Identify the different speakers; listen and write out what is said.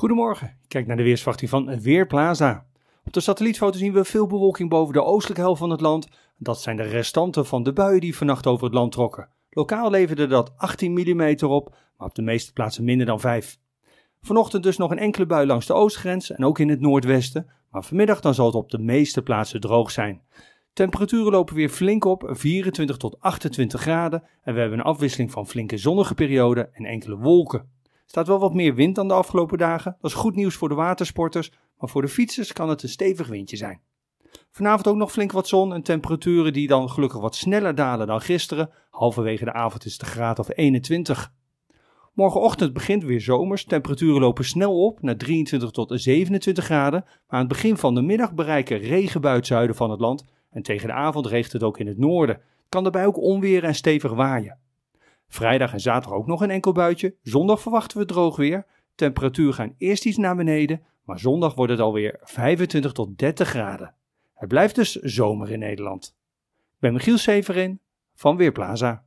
Speaker 1: Goedemorgen, ik kijk naar de weersverwachting van Weerplaza. Op de satellietfoto zien we veel bewolking boven de oostelijke helft van het land. Dat zijn de restanten van de buien die vannacht over het land trokken. Lokaal leverde dat 18 mm op, maar op de meeste plaatsen minder dan 5. Vanochtend dus nog een enkele bui langs de oostgrens en ook in het noordwesten, maar vanmiddag dan zal het op de meeste plaatsen droog zijn. Temperaturen lopen weer flink op, 24 tot 28 graden en we hebben een afwisseling van flinke zonnige perioden en enkele wolken staat wel wat meer wind dan de afgelopen dagen. Dat is goed nieuws voor de watersporters, maar voor de fietsers kan het een stevig windje zijn. Vanavond ook nog flink wat zon en temperaturen die dan gelukkig wat sneller dalen dan gisteren. Halverwege de avond is het een graad of 21. Morgenochtend begint weer zomers. Temperaturen lopen snel op naar 23 tot 27 graden. Maar aan het begin van de middag bereiken regenbuien zuiden van het land. En tegen de avond regent het ook in het noorden. Kan daarbij ook onweer en stevig waaien. Vrijdag en zaterdag ook nog een enkel buitje. Zondag verwachten we droog weer. Temperatuur gaan eerst iets naar beneden, maar zondag wordt het alweer 25 tot 30 graden. Het blijft dus zomer in Nederland. Ik ben Michiel Severin van Weerplaza.